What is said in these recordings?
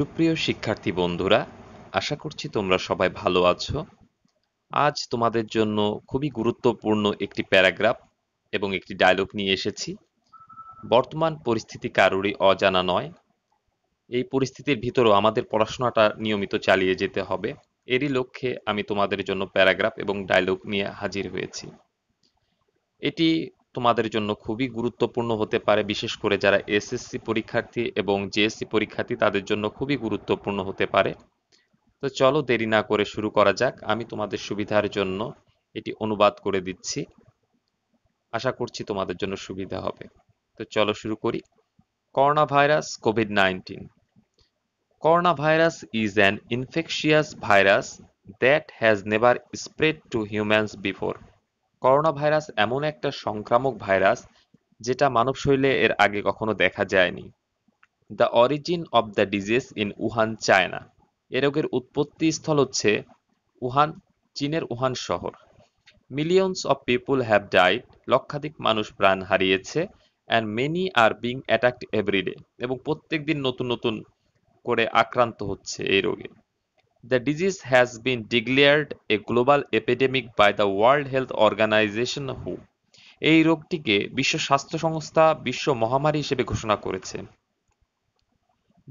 সুপ্রিয় শিক্ষার্থী বন্ধুরা আশা করছি তোমরা সবাই ভালো আছো আজ তোমাদের জন্য খুবই গুরুত্বপূর্ণ একটি প্যারাগ্রাফ এবং একটি ডায়লগ নিয়ে এসেছি বর্তমান পরিস্থিতি কারোরই অজানা নয় এই পরিস্থিতির ভিতরেও আমাদের পড়াশোনাটা নিয়মিত চালিয়ে যেতে হবে এরই লক্ষ্যে আমি তোমাদের জন্য প্যারাগ্রাফ এবং ডায়লগ নিয়ে হাজির হয়েছি এটি তোমাদের জন্য খুবই গুরুত্বপূর্ণ হতে পারে বিশেষ করে যারা এসএসসি পরীক্ষার্থী এবং জেএসসি পরীক্ষার্থী তাদের জন্য খুবই গুরুত্বপূর্ণ হতে পারে তো চলো দেরি না করে শুরু করা যাক আমি তোমাদের সুবিধার জন্য এটি অনুবাদ করে দিচ্ছি আশা করছি তোমাদের জন্য সুবিধা হবে তো চলো শুরু করি corona virus covid nineteen corona virus is an infectious virus that has never spread to humans before corona virus এমন একটা সংক্রামক ভাইরাস যেটা মানব শরীরে এর আগে কখনো দেখা যায়নি the origin of the disease in Wuhan China এ রোগের উৎপত্তি স্থল হচ্ছে উহান চীনের উহান শহর millions of people have died লক্ষাধিক মানুষ প্রাণ হারিয়েছে and many are being attacked everyday এবং প্রত্যেক দিন নতুন নতুন করে আক্রান্ত হচ্ছে এই রোগে The disease has been declared a global epidemic by the World Health Organization WHO. এই রোগটিকে বিশ্ব স্বাস্থ্য সংস্থা বিশ্ব মহামারী হিসেবে ঘোষণা করেছে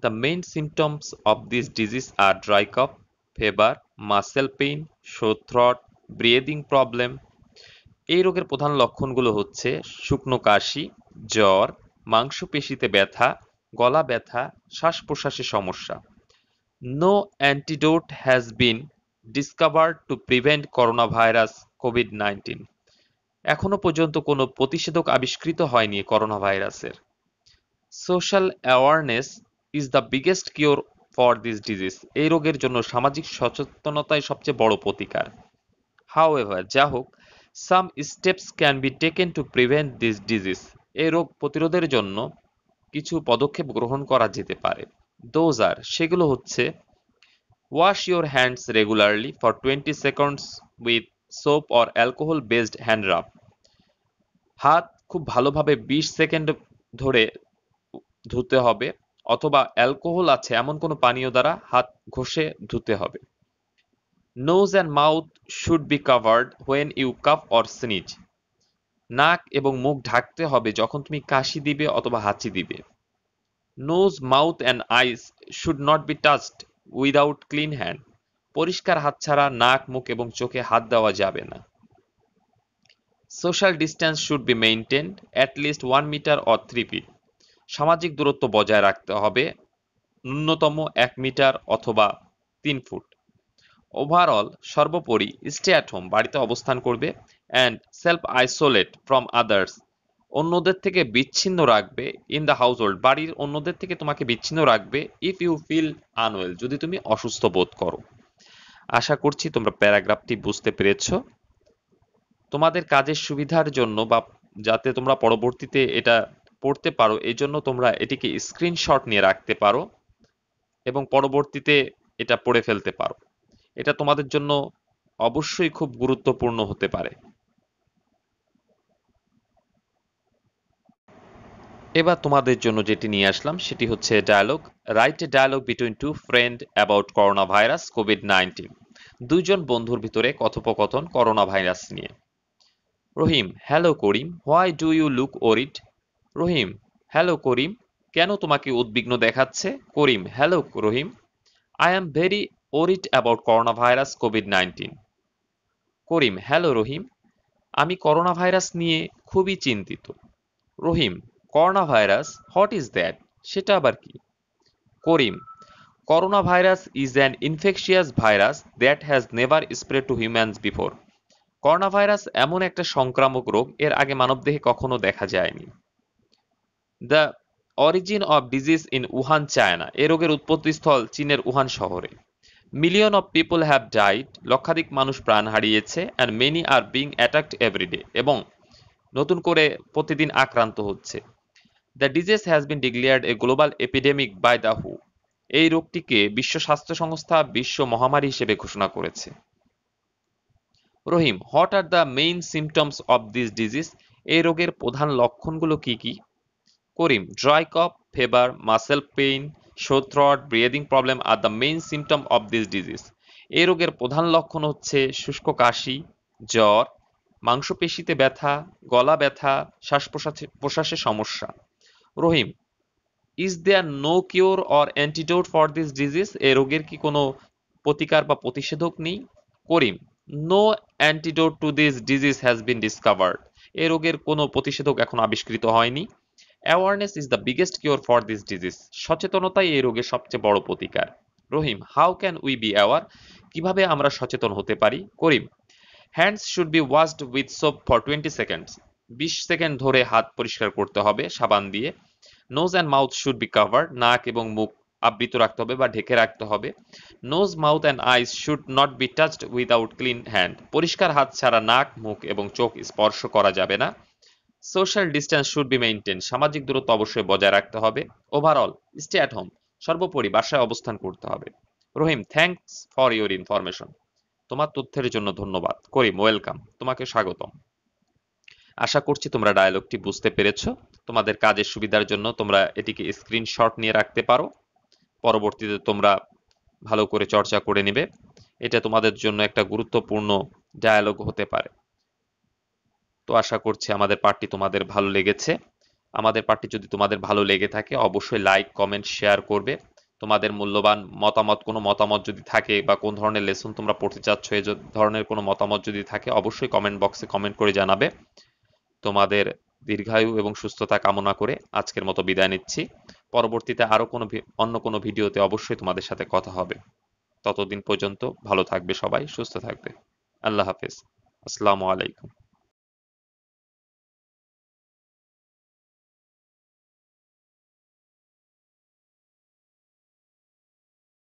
the main symptoms of this disease are dry cough fever muscle pain sore throat throat breathing problem এই রোগের প্রধান লক্ষণগুলো হচ্ছে শুকনো কাশি জ্বর মাংসপেশিতে ব্যথা গলা ব্যথা শ্বাস প্রশ্বাসের সমস্যা No antidote has been discovered to prevent coronavirus COVID-19. এখনো পর্যন্ত কোনো প্রতিষেধক আবিষ্কৃত হয়নি করোনা ভাইরাসের social awareness is the biggest cure for this disease এই রোগের জন্য সামাজিক সচেতনতাই সবচেয়ে বড় প্রতিকার হাউ এভার যা হোক some steps can be taken to prevent this disease এই রোগ প্রতিরোধের জন্য কিছু পদক্ষেপ গ্রহণ করা যেতে পারে দোজ আর সেগুলো হচ্ছে wash your hands regularly for twenty seconds with soap or alcohol based hand rub হাত খুব ভালোভাবে বিশ সেকেন্ড ধরে ধুতে হবে অথবা অ্যালকোহল আছে এমন কোনো পানীয় দ্বারা হাত ঘষে ধুতে হবে nose and mouth should be covered when you cough or sneeze নাক এবং মুখ ঢাকতে হবে যখন তুমি কাশি দিবে অথবা হাঁচি দিবে Nose, mouth and eyes should not be touched without clean hand. পরিষ্কার হাত ছাড়া নাক মুখ এবং চোখে হাত দেওয়া যাবে না social distance should be maintained at least one metre or three feet সামাজিক দূরত্ব বজায় রাখতে হবে ন্যূনতম এক মিটার অথবা তিন ফুট ওভারঅল সর্বোপরি স্টে অ্যাট হোম বাড়িতে অবস্থান করবে and self isolate from others অন্যদের থেকে বিচ্ছিন্ন রাখবে ইন দ্য হাউস হোল্ড বাড়ির অন্যদের থেকে তোমাকে বিচ্ছিন্ন রাখবে ইফ ইউ ফিল আনওয়েল যদি তুমি অসুস্থ বোধ করো আশা করছি তোমরা প্যারাগ্রাফটি বুঝতে পেরেছ তোমাদের কাজের সুবিধার জন্য বা যাতে তোমরা পরবর্তীতে এটা পড়তে পারো এই জন্য তোমরা এটিকে স্ক্রিনশট নিয়ে রাখতে পারো এবং পরবর্তীতে এটা পড়ে ফেলতে পারো এটা তোমাদের জন্য অবশ্যই খুব গুরুত্বপূর্ণ হতে পারে এবার তোমাদের জন্য যেটি নিয়ে আসলাম সেটি হচ্ছে dialogue right a dialogue between two friend about corona virus covid nineteen দুইজন বন্ধুর ভিতরে কথোপকথন করোনা ভাইরাস নিয়ে Rahim hello Karim why do you look worried Rahim hello Karim কেন তোমাকে উদ্বিগ্ন দেখাচ্ছে Karim hello Rahim I am very worried about corona virus covid nineteen Karim hello Rahim আমি করোনা ভাইরাস নিয়ে খুবই চিন্তিত Rahim corona virus what is that সেটা আবার কি Karim corona virus is an infectious virus that has never spread to humans before corona virus এমন একটা সংক্রামক রোগ এর আগে মানবদেহে কখনো দেখা যায়নি the origin of disease in Wuhan China এ রোগের উৎপত্তিস্থল চীনের উহান শহরে million of people have died লক্ষাধিক মানুষ প্রাণ হারিয়েছে and many are being attacked everyday এবং নতুন করে প্রতিদিন আক্রান্ত হচ্ছে the disease has been declared a global epidemic by the হু এই রোগটিকে বিশ্ব স্বাস্থ্য সংস্থা বিশ্ব মহামারী হিসেবে ঘোষণা করেছে Rahim what are the main symptoms of this disease এই রোগের প্রধান লক্ষণগুলো কি কি Karim dry cough fever muscle pain sore throat breathing problem are the main symptom of this disease এই রোগের প্রধান লক্ষণ হচ্ছে শুষ্ক কাশি জ্বর মাংসপেশিতে ব্যথা গলা ব্যথা শ্বাস প্রশ্বাসের সমস্যা Rahim is there no cure or antidote for this disease এ রোগের কি কোনো প্রতিকার বা প্রতিষেধক নেই Karim no antidote to this disease has been discovered এ রোগের কোনো প্রতিষেধক এখন আবিষ্কৃত হয়নি awareness is the biggest cure for this disease সচেতনতাই এই রোগের সবচেয়ে বড় প্রতিকার Rahim how can we be aware কিভাবে আমরা সচেতন হতে পারি Karim hands should be washed with soap for twenty seconds বিশ সেকেন্ড ধরে হাত পরিষ্কার করতে হবে সাবান দিয়ে nose and mouth should be cover নাক এবং মুখ আবৃত রাখতে হবে বা ঢেকে রাখতে হবে nose mouth and eyes should not be touched without clean hand পরিষ্কার হাত ছাড়া নাক মুখ এবং চোখ স্পর্শ করা যাবে না social distance should be maintain সামাজিক দূরত্ব অবশ্যই বজায় রাখতে হবে ওভারঅল স্টে অ্যাট হোম সর্বোপরি বাসায় অবস্থান করতে হবে Rahim thanks for your information তোমার তথ্যের জন্য ধন্যবাদ করিম ওয়েলকাম তোমাকে স্বাগতম আশা করছি তোমরা ডায়ালগটি বুঝতে পেরেছ তোমাদের কাজের সুবিধার জন্য তোমরা এটিকে স্ক্রিনশট নিয়ে রাখতে পারো পরবর্তীতে তোমরা ভালো করে চর্চা করে নেবে এটা তোমাদের জন্য একটা গুরুত্বপূর্ণ ডায়ালগ হতে পারে তো আশা করছি আমাদের পার্টি তোমাদের ভালো লেগেছে আমাদের পার্টি যদি তোমাদের ভালো লেগে থাকে অবশ্যই লাইক কমেন্ট শেয়ার করবে তোমাদের মূল্যবান মতামত কোনো মতামত যদি থাকে বা কোন ধরনের লেসন তোমরা পড়তে চাচ্ছ এ ধরনের কোনো মতামত যদি থাকে অবশ্যই কমেন্ট বক্সে কমেন্ট করে জানাবে তোমাদের দীর্ঘায়ু এবং সুস্থতা কামনা করে আজকের মতো বিদায় নিচ্ছি পরবর্তীতে আরও কোনো অন্য কোনো ভিডিওতে অবশ্যই তোমাদের সাথে কথা হবে ততদিন পর্যন্ত ভালো থাকবে সবাই সুস্থ থাকবে আল্লাহ হাফেজ আসসালামু আলাইকুম